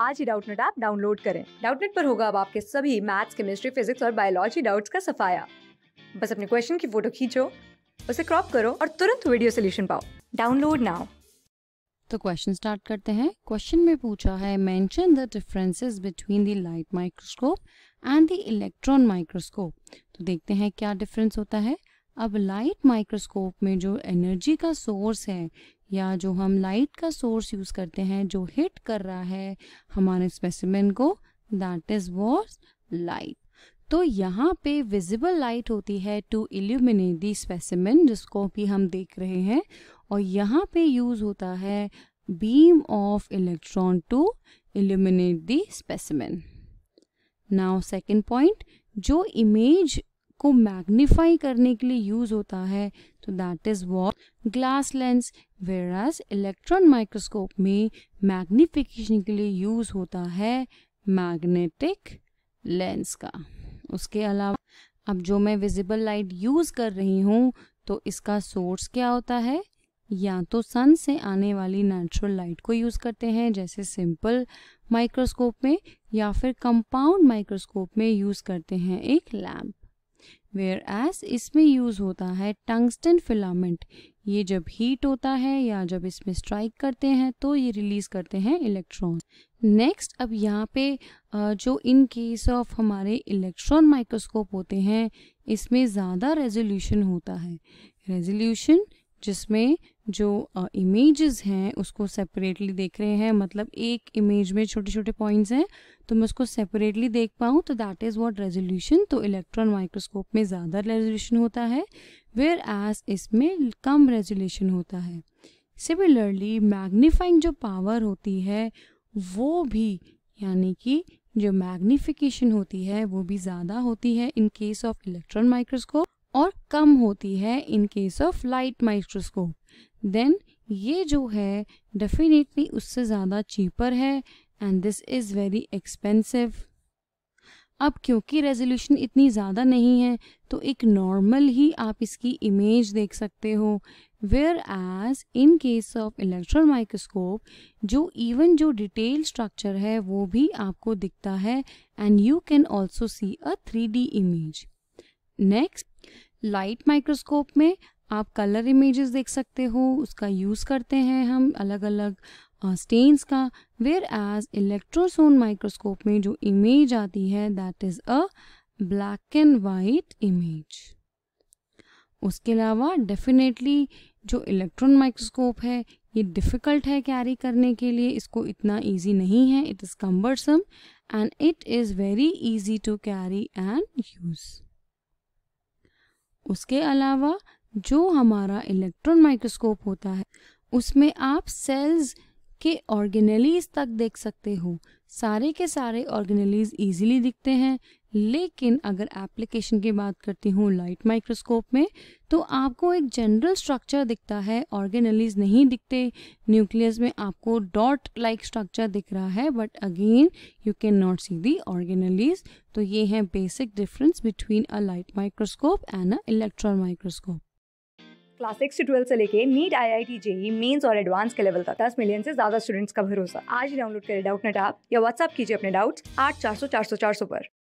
आज ही Doubtnut app download करें डाउटनेट पर होगा अब आपके सभी मैथ्स केमिस्ट्री फिजिक्स और बायोलॉजी डाउट्स का सफाया बस अपने क्वेश्चन की फोटो खींचो उसे क्रॉप करो और तुरंत वीडियो सोल्यूशन पाओ डाउनलोड नाउ तो क्वेश्चन स्टार्ट करते हैं क्वेश्चन में पूछा है mention the differences between the light microscope and the electron microscope तो देखते हैं क्या डिफरेंस होता है अब लाइट माइक्रोस्कोप में जो एनर्जी का सोर्स है या जो हम लाइट का सोर्स यूज़ करते हैं जो हिट कर रहा है हमारे स्पेसिमेन को दैट इज वॉज लाइट तो यहाँ पे विजिबल लाइट होती है टू इल्यूमिनेट दी स्पेसिमेन जिसको कि हम देख रहे हैं और यहाँ पे यूज़ होता है beam of electron to illuminate the specimen now second point जो इमेज को मैग्नीफाई करने के लिए यूज होता है तो that is what glass lens where electron microscope में मैग्निफिकेशन के लिए यूज होता है मैग्नेटिक लेंस का उसके अलावा अब जो मैं विजिबल लाइट यूज कर रही हूँ तो इसका सोर्स क्या होता है या तो सन से आने वाली नेचुरल लाइट को यूज़ करते हैं जैसे सिंपल माइक्रोस्कोप में या फिर कंपाउंड माइक्रोस्कोप में यूज़ करते हैं एक लैम्प वेयर एस इसमें यूज़ होता है टंगस्टन फिलामेंट ये जब हीट होता है या जब इसमें स्ट्राइक करते हैं तो ये रिलीज़ करते हैं इलेक्ट्रॉन नेक्स्ट अब यहाँ पे जो इन केस ऑफ हमारे इलेक्ट्रॉन माइक्रोस्कोप होते हैं इसमें ज़्यादा रेजोल्यूशन होता है रेजोल्यूशन जिसमें जो इमेजेस uh, हैं उसको सेपरेटली देख रहे हैं मतलब एक इमेज में छोटे छोटे पॉइंट्स हैं तो मैं उसको सेपरेटली देख पाऊँ तो दैट इज़ वॉट रेजोल्यूशन तो इलेक्ट्रॉन माइक्रोस्कोप में ज़्यादा रेजोल्यूशन होता है वेयर एज इसमें कम रेजोल्यूशन होता है सिमिलरली मैग्नीफाइंग जो पावर होती है वो भी यानी कि जो मैग्नीफिकेशन होती है वो भी ज़्यादा होती है in case of electron microscope और कम होती है in case of light microscope then ये जो है डेफिनेटली उससे ज़्यादा चीपर है and this is very expensive अब क्योंकि रेजोल्यूशन इतनी ज़्यादा नहीं है तो एक नॉर्मल ही आप इसकी इमेज देख सकते हो whereas in case of electron microscope जो इवन जो डिटेल स्ट्रक्चर है वो भी आपको दिखता है and you can also see a three image next light microscope में आप कलर इमेजेस देख सकते हो उसका यूज़ करते हैं हम अलग अलग स्टेन्स का वेयर एज इलेक्ट्रोसोन माइक्रोस्कोप में जो इमेज आती है that is a black and white image उसके अलावा डेफिनेटली जो इलेक्ट्रॉन माइक्रोस्कोप है ये डिफ़िकल्ट है कैरी करने के लिए इसको इतना इजी नहीं है it is cumbersome and it is very easy to carry and use उसके अलावा जो हमारा इलेक्ट्रॉन माइक्रोस्कोप होता है उसमें आप सेल्स के ऑर्गेनलीज तक देख सकते हो सारे के सारे ऑर्गेनलीज इजीली दिखते हैं लेकिन अगर एप्लीकेशन की बात करती हूँ लाइट माइक्रोस्कोप में तो आपको एक जनरल स्ट्रक्चर दिखता है ऑर्गेनलीज नहीं दिखते न्यूक्लियस में आपको डॉट लाइक स्ट्रक्चर दिख रहा है but again you can not see the organelles तो ये है basic difference between a light microscope and a electron microscope class six से ट्वेल्व से लेके NEET I I T JEE mains और एडवांस के लेवल तक दस मिलियन से ज्यादा स्टूडेंट्स का भरोसा आज डाउनलोड करें डाउट नेट आप या व्हाट्सअप कीजिए अपने डाउट्स आठ चार सौ चार सौ चार सौ पर